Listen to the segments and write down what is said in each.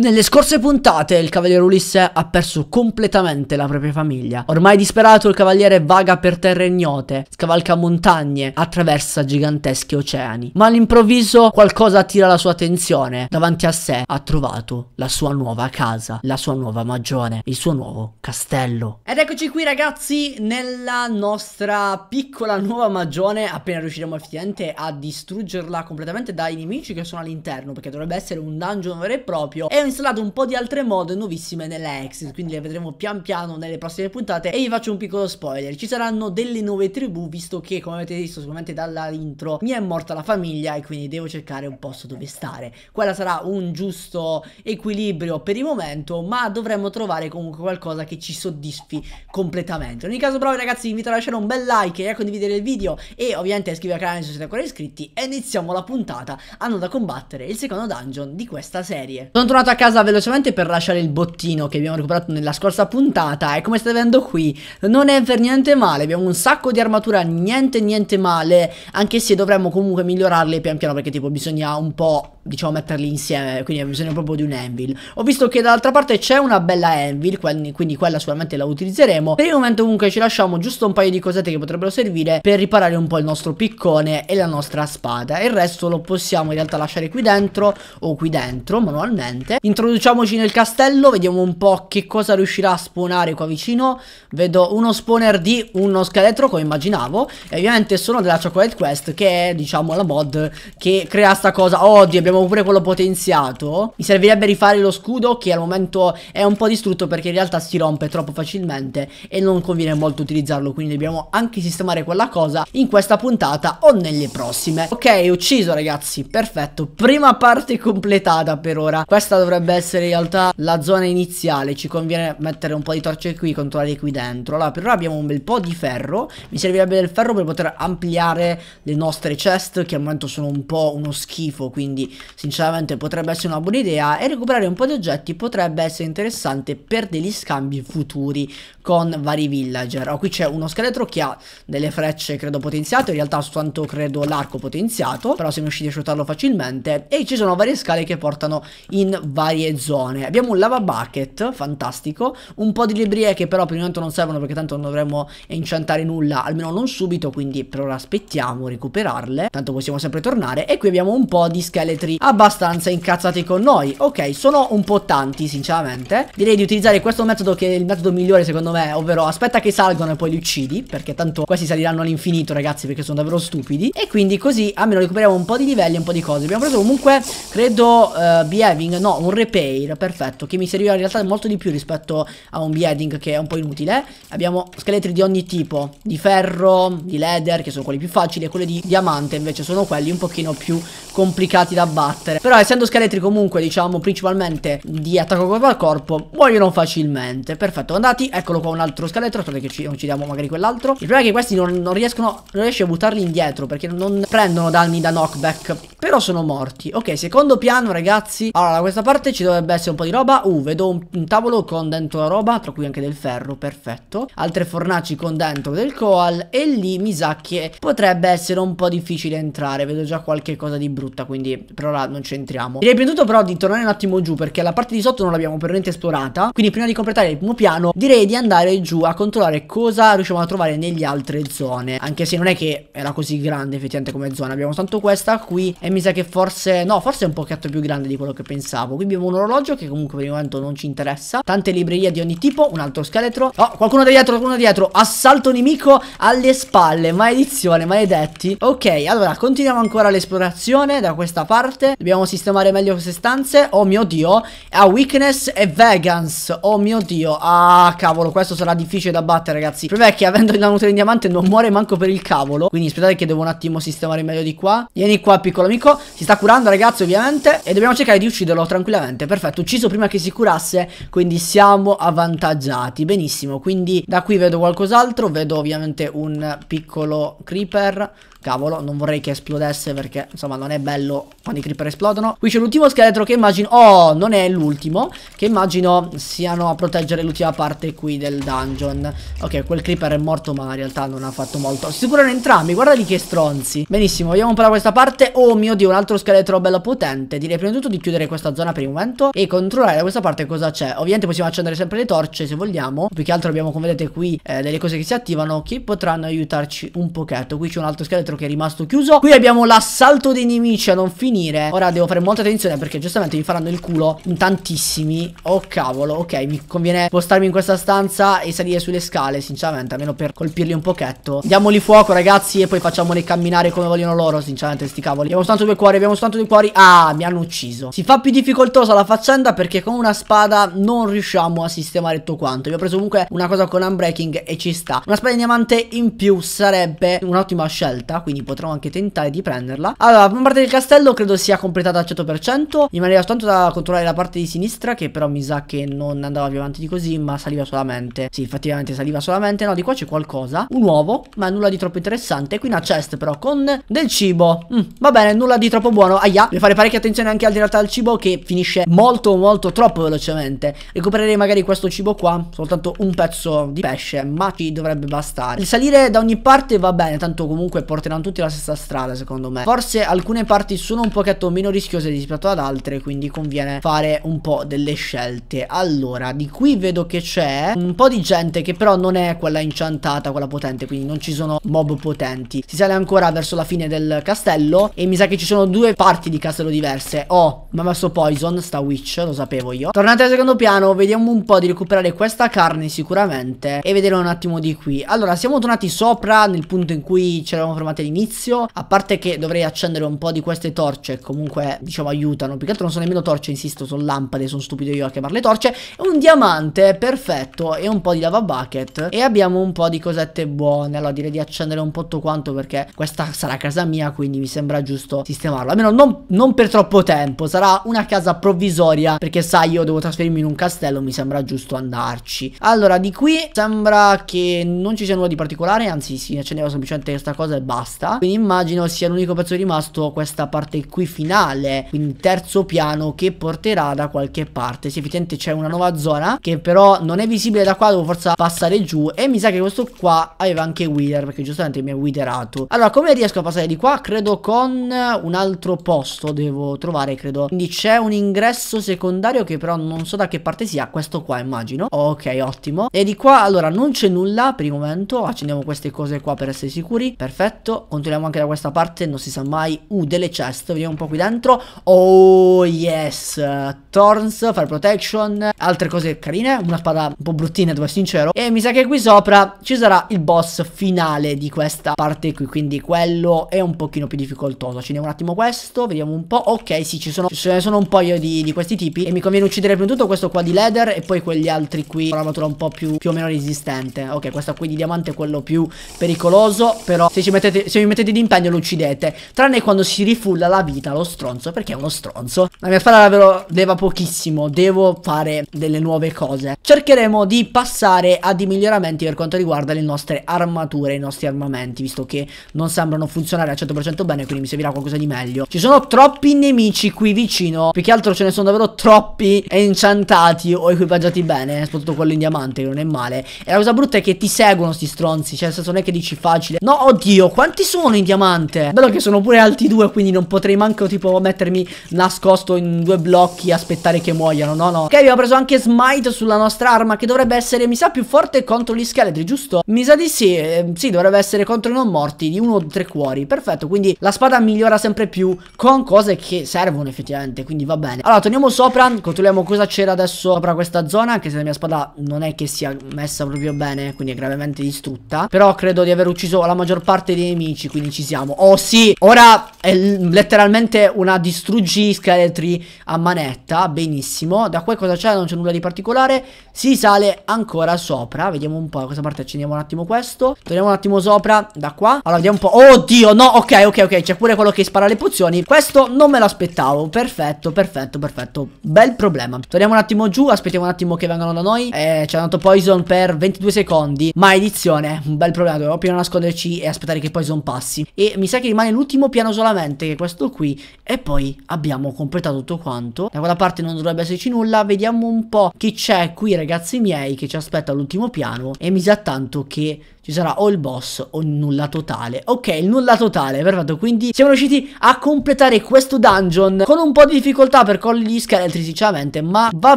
Nelle scorse puntate il cavaliere Ulisse ha perso completamente la propria famiglia. Ormai disperato il cavaliere vaga per terre ignote, scavalca montagne, attraversa giganteschi oceani. Ma all'improvviso qualcosa attira la sua attenzione. Davanti a sé ha trovato la sua nuova casa, la sua nuova magione, il suo nuovo castello. Ed eccoci qui ragazzi nella nostra piccola nuova magione appena riusciremo effettivamente a distruggerla completamente dai nemici che sono all'interno perché dovrebbe essere un dungeon vero e proprio. E installato un po' di altre mod nuovissime nelle Exit, quindi le vedremo pian piano nelle prossime puntate e vi faccio un piccolo spoiler, ci saranno delle nuove tribù visto che come avete visto sicuramente dalla intro mi è morta la famiglia e quindi devo cercare un posto dove stare, quella sarà un giusto equilibrio per il momento ma dovremmo trovare comunque qualcosa che ci soddisfi completamente, in ogni caso bravo ragazzi vi invito a lasciare un bel like e a condividere il video e ovviamente iscrivervi al canale se siete ancora iscritti e iniziamo la puntata andando a combattere il secondo dungeon di questa serie. Sono tornato a casa velocemente per lasciare il bottino che abbiamo recuperato nella scorsa puntata e come state vedendo qui non è per niente male, abbiamo un sacco di armatura, niente niente male, anche se dovremmo comunque migliorarle pian piano perché tipo bisogna un po' diciamo metterli insieme, quindi abbiamo bisogno proprio di un anvil. Ho visto che dall'altra parte c'è una bella anvil, quindi quella sicuramente la utilizzeremo. Per il momento comunque ci lasciamo giusto un paio di cosette che potrebbero servire per riparare un po' il nostro piccone e la nostra spada. Il resto lo possiamo in realtà lasciare qui dentro o qui dentro manualmente Introduciamoci nel castello, vediamo un po' che cosa riuscirà a spawnare qua vicino. Vedo uno spawner di uno scheletro, come immaginavo. E ovviamente sono della Chocolate Quest, che è, diciamo, la mod che crea sta cosa. Oddio, abbiamo pure quello potenziato. Mi servirebbe rifare lo scudo, che al momento è un po' distrutto perché in realtà si rompe troppo facilmente e non conviene molto utilizzarlo. Quindi dobbiamo anche sistemare quella cosa in questa puntata o nelle prossime. Ok, ucciso ragazzi, perfetto. Prima parte completata per ora. Questa dovrebbe dovrebbe essere in realtà la zona iniziale Ci conviene mettere un po' di torce qui, controllare qui dentro Allora per ora abbiamo un bel po' di ferro Mi servirebbe del ferro per poter ampliare le nostre chest Che al momento sono un po' uno schifo Quindi sinceramente potrebbe essere una buona idea E recuperare un po' di oggetti potrebbe essere interessante per degli scambi futuri con vari villager oh, Qui c'è uno scheletro che ha delle frecce credo potenziate In realtà soltanto credo l'arco potenziato Però siamo riusciti a shootarlo facilmente E ci sono varie scale che portano in varie zone. Abbiamo un lava bucket, fantastico, un po' di librie che però per il momento non servono perché tanto non dovremmo enchantare nulla, almeno non subito, quindi per ora aspettiamo recuperarle, tanto possiamo sempre tornare. E qui abbiamo un po' di scheletri abbastanza incazzati con noi. Ok, sono un po' tanti sinceramente. Direi di utilizzare questo metodo che è il metodo migliore secondo me, ovvero aspetta che salgano e poi li uccidi, perché tanto questi saliranno all'infinito ragazzi perché sono davvero stupidi. E quindi così almeno recuperiamo un po' di livelli e un po' di cose. Abbiamo preso comunque, credo, uh, behaving, no, un repair, perfetto, che mi serviva in realtà molto di più rispetto a un beheading che è un po' inutile. Abbiamo scheletri di ogni tipo, di ferro, di leather, che sono quelli più facili, e quelli di diamante invece sono quelli un pochino più complicati da battere. Però essendo scheletri comunque, diciamo, principalmente di attacco corpo al corpo, muoiono facilmente. Perfetto, andati, eccolo qua un altro scheletro, aspetta che ci uccidiamo magari quell'altro. Il problema è che questi non, non riescono, non riesce a buttarli indietro perché non prendono danni da knockback, però sono morti. Ok, secondo piano ragazzi, allora da questa parte parte ci dovrebbe essere un po' di roba. Uh, vedo un, un tavolo con dentro la roba, tra cui anche del ferro, perfetto. Altre fornaci con dentro del coal e lì mi sa che potrebbe essere un po' difficile entrare. Vedo già qualche cosa di brutta, quindi per ora non c'entriamo. Direi prima di tutto però di tornare un attimo giù perché la parte di sotto non l'abbiamo per niente esplorata. Quindi prima di completare il primo piano direi di andare giù a controllare cosa riusciamo a trovare negli altre zone. Anche se non è che era così grande effettivamente come zona. Abbiamo tanto questa qui e mi sa che forse... No, forse è un pochetto più grande di quello che pensavo. Quindi abbiamo un orologio che comunque per il momento non ci interessa Tante librerie di ogni tipo, un altro scheletro Oh, qualcuno da dietro, qualcuno da dietro Assalto nemico alle spalle, maledizione, maledetti Ok, allora, continuiamo ancora l'esplorazione da questa parte Dobbiamo sistemare meglio queste stanze Oh mio dio ha weakness e vegans Oh mio dio Ah, cavolo, questo sarà difficile da battere, ragazzi Il problema è che avendo il nanutre in diamante non muore manco per il cavolo Quindi aspettate che devo un attimo sistemare meglio di qua Vieni qua, piccolo amico Si sta curando, ragazzi ovviamente E dobbiamo cercare di ucciderlo tranquillamente Assolutamente, perfetto, ucciso prima che si curasse, quindi siamo avvantaggiati, benissimo, quindi da qui vedo qualcos'altro, vedo ovviamente un piccolo creeper cavolo, non vorrei che esplodesse perché insomma non è bello quando i creeper esplodono. Qui c'è l'ultimo scheletro che immagino, oh non è l'ultimo, che immagino siano a proteggere l'ultima parte qui del dungeon. Ok, quel creeper è morto ma in realtà non ha fatto molto. Si curano entrambi, guardali che stronzi. Benissimo, vediamo un po' da questa parte. Oh mio dio, un altro scheletro bello potente. Direi prima di tutto di chiudere questa zona per il momento e controllare da questa parte cosa c'è. Ovviamente possiamo accendere sempre le torce se vogliamo. Più che altro abbiamo come vedete qui eh, delle cose che si attivano che potranno aiutarci un pochetto. Qui c'è un altro scheletro che è rimasto chiuso Qui abbiamo l'assalto dei nemici a non finire Ora devo fare molta attenzione perché giustamente mi faranno il culo in tantissimi Oh cavolo, ok, mi conviene spostarmi in questa stanza e salire sulle scale sinceramente Almeno per colpirli un pochetto Diamogli fuoco ragazzi e poi facciamoli camminare come vogliono loro sinceramente sti cavoli Abbiamo soltanto due cuori, abbiamo soltanto due cuori Ah, mi hanno ucciso Si fa più difficoltosa la faccenda perché con una spada non riusciamo a sistemare tutto quanto Abbiamo preso comunque una cosa con unbreaking e ci sta Una spada di diamante in più sarebbe un'ottima scelta quindi potrò anche tentare di prenderla. Allora, la prima parte del castello credo sia completata al 100%, Mi maniera tanto da controllare la parte di sinistra, che però mi sa che non andava più avanti di così, ma saliva solamente. Sì, effettivamente saliva solamente. No, di qua c'è qualcosa, un uovo, ma nulla di troppo interessante. Qui una chest però con del cibo. Mm, va bene, nulla di troppo buono. Aia, devo fare parecchia attenzione anche al di realtà al cibo che finisce molto molto troppo velocemente. Recupererei magari questo cibo qua, soltanto un pezzo di pesce, ma ci dovrebbe bastare. Il salire da ogni parte va bene, tanto comunque porterà metteranno tutti la stessa strada secondo me Forse alcune parti sono un pochetto meno rischiose rispetto ad altre Quindi conviene fare un po' delle scelte Allora di qui vedo che c'è un po' di gente che però non è quella inchantata, quella potente Quindi non ci sono mob potenti Si sale ancora verso la fine del castello E mi sa che ci sono due parti di castello diverse Oh mi ha messo poison sta witch lo sapevo io Tornate al secondo piano vediamo un po' di recuperare questa carne sicuramente E vedere un attimo di qui Allora siamo tornati sopra nel punto in cui ci eravamo fermati durante l'inizio, a parte che dovrei accendere un po' di queste torce, comunque diciamo aiutano, più che altro non sono nemmeno torce, insisto, sono lampade, sono stupido io a chiamarle torce, un diamante, perfetto, e un po' di lava bucket, e abbiamo un po' di cosette buone, allora direi di accendere un po' tutto quanto perché questa sarà casa mia, quindi mi sembra giusto sistemarlo, almeno non, non per troppo tempo, sarà una casa provvisoria, perché sai io devo trasferirmi in un castello, mi sembra giusto andarci. Allora, di qui sembra che non ci sia nulla di particolare, anzi si accendeva semplicemente questa cosa e basta basta Quindi immagino sia l'unico pezzo rimasto questa parte qui finale Quindi terzo piano che porterà da qualche parte Se effettivamente c'è una nuova zona che però non è visibile da qua Devo forza passare giù E mi sa che questo qua aveva anche Wither perché giustamente mi ha witherato Allora come riesco a passare di qua? Credo con un altro posto devo trovare credo Quindi c'è un ingresso secondario che però non so da che parte sia Questo qua immagino Ok ottimo E di qua allora non c'è nulla per il momento Accendiamo queste cose qua per essere sicuri Perfetto Controlliamo anche da questa parte Non si sa mai Uh delle chest Vediamo un po' qui dentro Oh yes Thorns Fire protection Altre cose carine Una spada un po' bruttina devo essere sincero E mi sa che qui sopra Ci sarà il boss finale Di questa parte qui Quindi quello è un pochino più difficoltoso Ci un attimo questo Vediamo un po' Ok sì ci sono Ce sono un paio di, di, questi tipi E mi conviene uccidere prima di tutto questo qua di leather E poi quegli altri qui Con armatura un po' più, più o meno resistente Ok questa qui di diamante è quello più pericoloso Però se ci mettete se vi mettete di impegno lo uccidete. Tranne quando si rifulla la vita lo stronzo, perché è uno stronzo. La mia spada davvero leva pochissimo, devo fare delle nuove cose. Cercheremo di passare a dei miglioramenti per quanto riguarda le nostre armature, i nostri armamenti, visto che non sembrano funzionare al 100% bene, quindi mi servirà qualcosa di meglio. Ci sono troppi nemici qui vicino, più che altro ce ne sono davvero troppi enchantati o equipaggiati bene, soprattutto quello in diamante che non è male. E la cosa brutta è che ti seguono sti stronzi, cioè nel senso non è che dici facile. No, oddio, quanti quanti sono in diamante? Bello che sono pure alti due, quindi non potrei manco tipo mettermi nascosto in due blocchi e aspettare che muoiano, no no. Ok, abbiamo preso anche smite sulla nostra arma che dovrebbe essere, mi sa, più forte contro gli scheletri, giusto? Mi sa di sì, eh, sì, dovrebbe essere contro i non morti, di uno o tre cuori, perfetto. Quindi la spada migliora sempre più con cose che servono effettivamente, quindi va bene. Allora, torniamo sopra, controlliamo cosa c'era adesso sopra questa zona, anche se la mia spada non è che sia messa proprio bene, quindi è gravemente distrutta. Però credo di aver ucciso la maggior parte dei nemici 15, quindi ci siamo. Oh sì, ora è letteralmente una distruggi scheletri a manetta, benissimo. Da qua cosa c'è? Non c'è nulla di particolare. Si sale ancora sopra, vediamo un po' cosa parte, accendiamo un attimo questo. Torniamo un attimo sopra, da qua. Allora, vediamo un po'. Oddio, oh, no, ok, ok, ok, c'è pure quello che spara le pozioni. Questo non me l'aspettavo, perfetto, perfetto, perfetto. Bel problema. Torniamo un attimo giù, aspettiamo un attimo che vengano da noi. Eh, ha dato Poison per 22 secondi. Maledizione, un bel problema, dobbiamo prima nasconderci e aspettare che Poison non passi. E mi sa che rimane l'ultimo piano solamente, che è questo qui. E poi abbiamo completato tutto quanto. Da quella parte non dovrebbe esserci nulla. Vediamo un po' che c'è qui, ragazzi miei, che ci aspetta all'ultimo piano. E mi sa tanto che ci sarà o il boss o il nulla totale. Ok, il nulla totale, perfetto. Quindi siamo riusciti a completare questo dungeon con un po' di difficoltà per con gli scheletri, sinceramente, ma va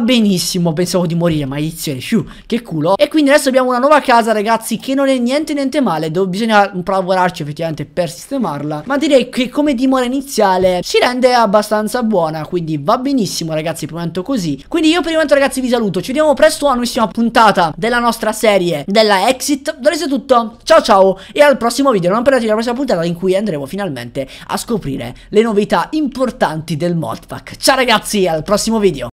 benissimo. Pensavo di morire, maledizione, fiu, che culo. E quindi adesso abbiamo una nuova casa, ragazzi, che non è niente niente male, dove bisogna lavorarci effettivamente per sistemarla, ma direi che come dimora iniziale si rende abbastanza buona, quindi va benissimo, ragazzi, per il momento così. Quindi io per il momento, ragazzi, vi saluto. Ci vediamo presto a una nuovissima puntata della nostra serie della Exit. Dovreste tutto tutto, ciao ciao e al prossimo video, non perdetevi la prossima puntata in cui andremo finalmente a scoprire le novità importanti del modpack. Ciao ragazzi, al prossimo video!